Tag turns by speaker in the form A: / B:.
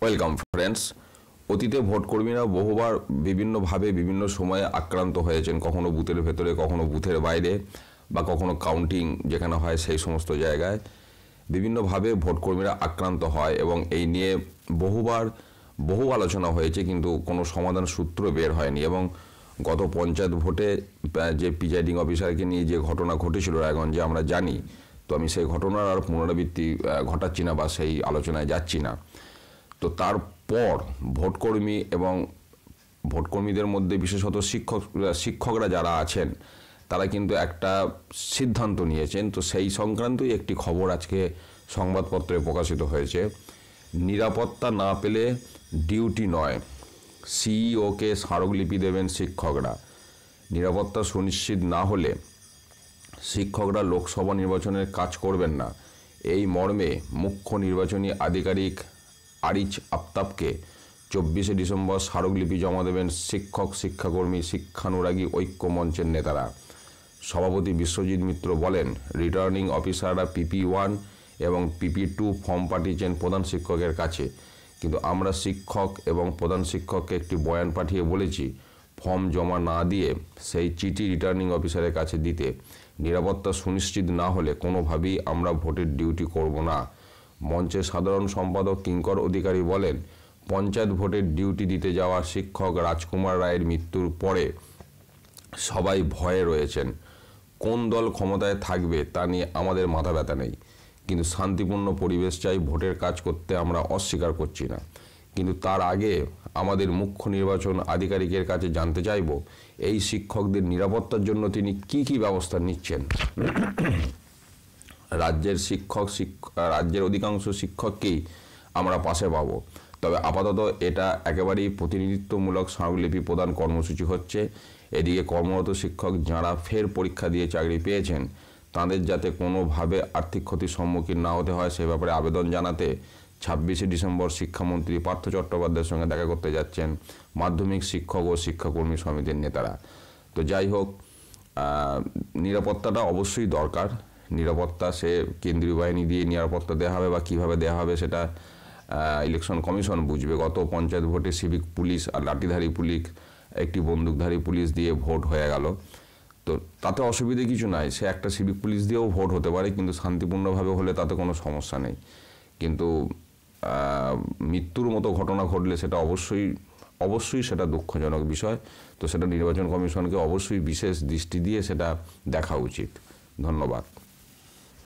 A: welcome friends অতীতে ভোটকর্মীরা বহুবার বিভিন্নভাবে বিভিন্ন সময়ে আক্রান্ত হয়েছেন কখনো বুথের ভেতরে কখনো বুথের বাইরে বা কখনো কাউন্টিং যেখানে হয় সেই সমস্ত জায়গায় বিভিন্নভাবে ভোটকর্মীরা আক্রান্ত হয় এবং এই নিয়ে বহুবার বহু আলোচনা হয়েছে কিন্তু কোনো সমাধান সূত্র বের হয়নি এবং গত পঞ্চায়েত ভোটে যে প্রিজাইডিং অফিসারকে নিয়ে যে ঘটনা ঘটেছিল রায়গঞ্জে আমরা জানি তো আমি সেই ঘটনার আর পুনরাবৃত্তি ঘটাচ্ছি না বা সেই আলোচনায় যাচ্ছি না তো তারপর ভোটকর্মী এবং ভোটকর্মীদের মধ্যে বিশেষত শিক্ষক শিক্ষকরা যারা আছেন তারা কিন্তু একটা সিদ্ধান্ত নিয়েছেন তো সেই সংক্রান্তই একটি খবর আজকে সংবাদপত্রে প্রকাশিত হয়েছে নিরাপত্তা না পেলে ডিউটি নয় সিইওকে স্মারকলিপি দেবেন শিক্ষকরা নিরাপত্তা সুনিশ্চিত না হলে শিক্ষকরা লোকসভা নির্বাচনের কাজ করবেন না এই মর্মে মুখ্য নির্বাচনী আধিকারিক আরিচ আফতাবকে চব্বিশে ডিসেম্বর স্মারকলিপি জমা দেবেন শিক্ষক শিক্ষাকর্মী শিক্ষানুরাগী ঐক্য মঞ্চের নেতারা সভাপতি বিশ্বজিৎ মিত্র বলেন রিটার্নিং অফিসাররা পিপি ওয়ান এবং পিপি টু ফর্ম পাঠিয়েছেন প্রধান শিক্ষকের কাছে কিন্তু আমরা শিক্ষক এবং প্রধান শিক্ষককে একটি বয়ান পাঠিয়ে বলেছি ফর্ম জমা না দিয়ে সেই চিঠি রিটার্নিং অফিসারের কাছে দিতে নিরাপত্তা সুনিশ্চিত না হলে কোনোভাবেই আমরা ভোটের ডিউটি করব না মঞ্চের সাধারণ সম্পাদক কিঙ্কর অধিকারী বলেন পঞ্চায়েত ভোটের ডিউটি দিতে যাওয়া শিক্ষক রাজকুমার রায়ের মৃত্যুর পরে সবাই ভয়ে রয়েছেন কোন দল ক্ষমতায় থাকবে তা নিয়ে আমাদের মাথা ব্যথা নেই কিন্তু শান্তিপূর্ণ পরিবেশ চাই ভোটের কাজ করতে আমরা অস্বীকার করছি না কিন্তু তার আগে আমাদের মুখ্য নির্বাচন আধিকারিকের কাছে জানতে চাইব এই শিক্ষকদের নিরাপত্তার জন্য তিনি কি কি ব্যবস্থা নিচ্ছেন রাজ্যের শিক্ষক রাজ্যের অধিকাংশ শিক্ষককেই আমরা পাশে পাব তবে আপাতত এটা একেবারেই প্রতিনিধিত্বমূলক স্মারকলিপি প্রদান কর্মসূচি হচ্ছে এদিকে কর্মরত শিক্ষক যাঁরা ফের পরীক্ষা দিয়ে চাকরি পেয়েছেন তাদের যাতে কোনোভাবে আর্থিক ক্ষতির সম্মুখীন না হতে হয় সে ব্যাপারে আবেদন জানাতে ছাব্বিশে ডিসেম্বর শিক্ষামন্ত্রী পার্থ চট্টোপাধ্যায়ের সঙ্গে দেখা করতে যাচ্ছেন মাধ্যমিক শিক্ষক ও শিক্ষাকর্মী সমিতির নেতারা তো যাই হোক নিরাপত্তাটা অবশ্যই দরকার নিরাপত্তা সে কেন্দ্রীয় বাহিনী দিয়ে নিরাপত্তা দেওয়া হবে বা কিভাবে দেওয়া হবে সেটা ইলেকশন কমিশন বুঝবে গত পঞ্চায়েত ভোটে সিভিক পুলিশ আর লাঠিধারী পুলিশ একটি বন্দুকধারী পুলিশ দিয়ে ভোট হয়ে গেল তো তাতে অসুবিধে কিছু নাই সে একটা সিভিক পুলিশ দিয়েও ভোট হতে পারে কিন্তু শান্তিপূর্ণভাবে হলে তাতে কোনো সমস্যা নেই কিন্তু মৃত্যুর মতো ঘটনা ঘটলে সেটা অবশ্যই অবশ্যই সেটা দুঃখজনক বিষয় তো সেটা নির্বাচন কমিশনকে অবশ্যই বিশেষ দৃষ্টি দিয়ে সেটা দেখা উচিত ধন্যবাদ